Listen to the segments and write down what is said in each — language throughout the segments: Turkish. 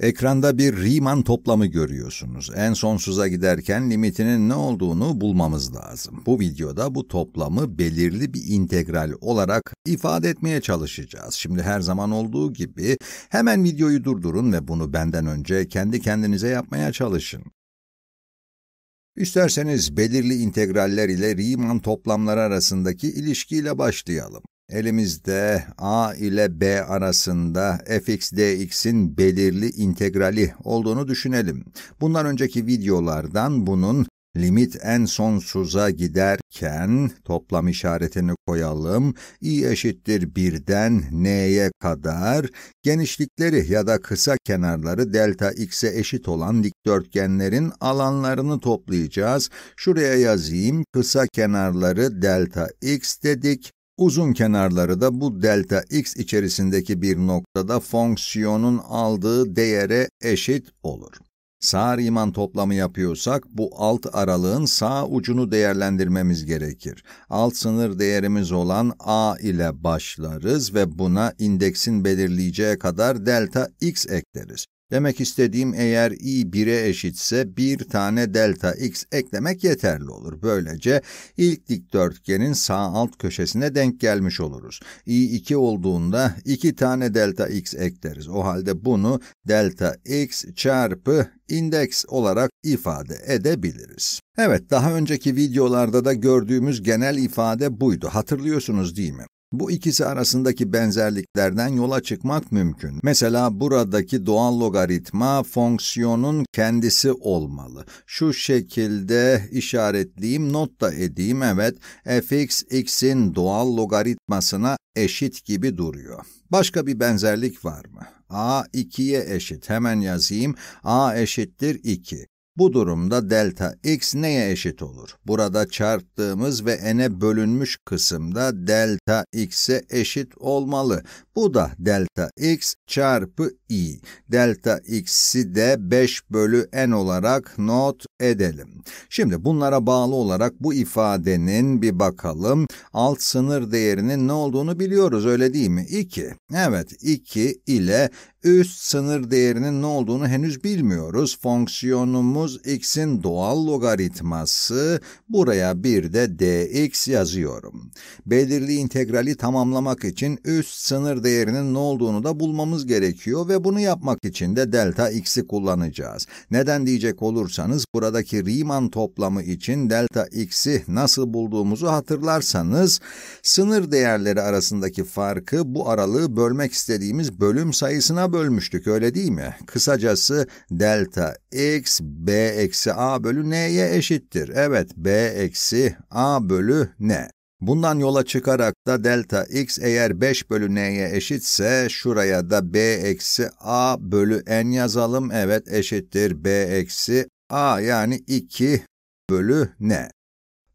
Ekranda bir Riemann toplamı görüyorsunuz. En sonsuza giderken limitinin ne olduğunu bulmamız lazım. Bu videoda bu toplamı belirli bir integral olarak ifade etmeye çalışacağız. Şimdi her zaman olduğu gibi hemen videoyu durdurun ve bunu benden önce kendi kendinize yapmaya çalışın. İsterseniz belirli integraller ile Riemann toplamları arasındaki ilişkiyle başlayalım. Elimizde a ile b arasında fx dx'in belirli integrali olduğunu düşünelim. Bundan önceki videolardan bunun limit en sonsuza giderken toplam işaretini koyalım. i eşittir 1'den n'ye kadar genişlikleri ya da kısa kenarları delta x'e eşit olan dikdörtgenlerin alanlarını toplayacağız. Şuraya yazayım. Kısa kenarları delta x dedik. Uzun kenarları da bu delta x içerisindeki bir noktada fonksiyonun aldığı değere eşit olur. Sağ Riemann toplamı yapıyorsak bu alt aralığın sağ ucunu değerlendirmemiz gerekir. Alt sınır değerimiz olan a ile başlarız ve buna indeksin belirleyeceği kadar delta x ekleriz. Demek istediğim eğer i 1'e eşitse bir tane delta x eklemek yeterli olur. Böylece ilk dikdörtgenin sağ alt köşesine denk gelmiş oluruz. i 2 olduğunda iki tane delta x ekleriz. O halde bunu delta x çarpı indeks olarak ifade edebiliriz. Evet, daha önceki videolarda da gördüğümüz genel ifade buydu. Hatırlıyorsunuz değil mi? Bu ikisi arasındaki benzerliklerden yola çıkmak mümkün. Mesela buradaki doğal logaritma fonksiyonun kendisi olmalı. Şu şekilde işaretleyeyim, not da edeyim. Evet, fx x'in doğal logaritmasına eşit gibi duruyor. Başka bir benzerlik var mı? a 2'ye eşit. Hemen yazayım. a eşittir 2. Bu durumda delta x neye eşit olur? Burada çarptığımız ve n'e bölünmüş kısımda delta x'e eşit olmalı. Bu da delta x çarpı i. Delta x'i de 5 bölü n olarak not edelim. Şimdi bunlara bağlı olarak bu ifadenin bir bakalım. Alt sınır değerinin ne olduğunu biliyoruz öyle değil mi? 2. Evet 2 ile üst sınır değerinin ne olduğunu henüz bilmiyoruz. Fonksiyonumuz x'in doğal logaritması, buraya bir de dx yazıyorum. Belirli integrali tamamlamak için üst sınır değerinin ne olduğunu da bulmamız gerekiyor ve bunu yapmak için de delta x'i kullanacağız. Neden diyecek olursanız buradaki Riemann toplamı için delta x'i nasıl bulduğumuzu hatırlarsanız sınır değerleri arasındaki farkı bu aralığı bölmek istediğimiz bölüm sayısına bölmüştük öyle değil mi? Kısacası delta x b eksi a bölü n'ye eşittir. Evet b eksi a bölü n. Bundan yola çıkarak da delta x eğer 5 bölü n'ye eşitse şuraya da b eksi a bölü n yazalım. Evet eşittir b eksi a yani 2 bölü n.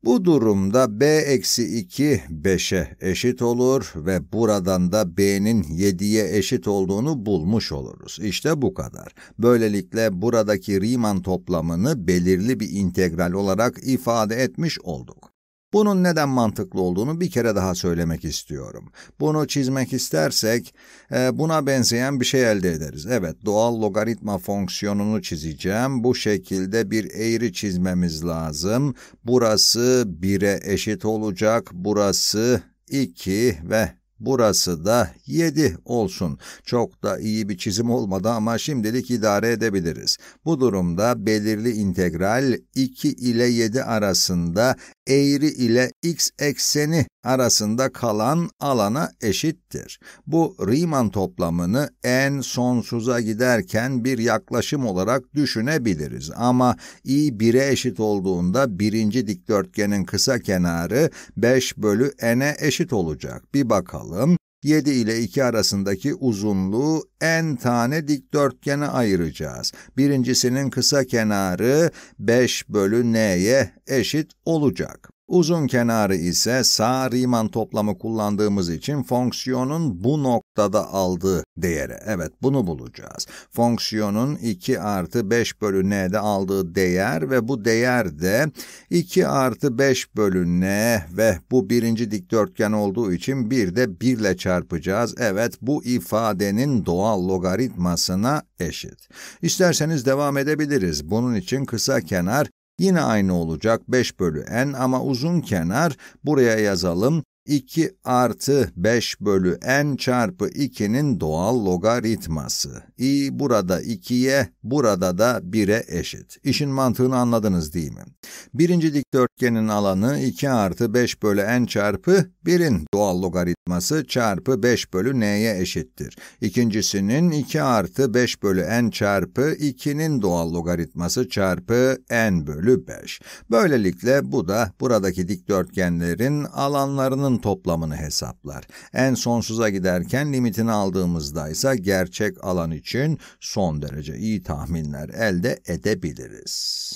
Bu durumda b eksi 2 5'e eşit olur ve buradan da b'nin 7'ye eşit olduğunu bulmuş oluruz. İşte bu kadar. Böylelikle buradaki Riemann toplamını belirli bir integral olarak ifade etmiş olduk. Bunun neden mantıklı olduğunu bir kere daha söylemek istiyorum. Bunu çizmek istersek e, buna benzeyen bir şey elde ederiz. Evet doğal logaritma fonksiyonunu çizeceğim. Bu şekilde bir eğri çizmemiz lazım. Burası 1'e eşit olacak. Burası 2 ve Burası da 7 olsun. Çok da iyi bir çizim olmadı ama şimdilik idare edebiliriz. Bu durumda belirli integral 2 ile 7 arasında eğri ile x ekseni arasında kalan alana eşittir. Bu Riemann toplamını en sonsuza giderken bir yaklaşım olarak düşünebiliriz. Ama i 1'e eşit olduğunda birinci dikdörtgenin kısa kenarı 5 bölü n'e eşit olacak. Bir bakalım bakalım. 7 ile 2 arasındaki uzunluğu n tane dikdörtgene ayıracağız. Birincisinin kısa kenarı 5 bölü n'ye eşit olacak. Uzun kenarı ise sağ Riemann toplamı kullandığımız için fonksiyonun bu noktada aldığı değere. Evet, bunu bulacağız. Fonksiyonun 2 artı 5 bölü n'de aldığı değer ve bu değer de 2 artı 5 bölü n ve bu birinci dikdörtgen olduğu için bir de 1 ile çarpacağız. Evet, bu ifadenin doğal logaritmasına eşit. İsterseniz devam edebiliriz. Bunun için kısa kenar Yine aynı olacak 5 bölü n ama uzun kenar buraya yazalım 2 artı 5 bölü n çarpı 2'nin doğal logaritması. i burada 2'ye, burada da 1'e eşit. İşin mantığını anladınız değil mi? Birinci dikdörtgenin alanı 2 artı 5 bölü n çarpı 1'in doğal logaritması çarpı 5 bölü n'ye eşittir. İkincisinin 2 artı 5 bölü n çarpı 2'nin doğal logaritması çarpı n bölü 5. Böylelikle bu da buradaki dikdörtgenlerin alanlarının toplamını hesaplar. En sonsuza giderken limitini aldığımızda ise gerçek alan için son derece iyi tahminler elde edebiliriz.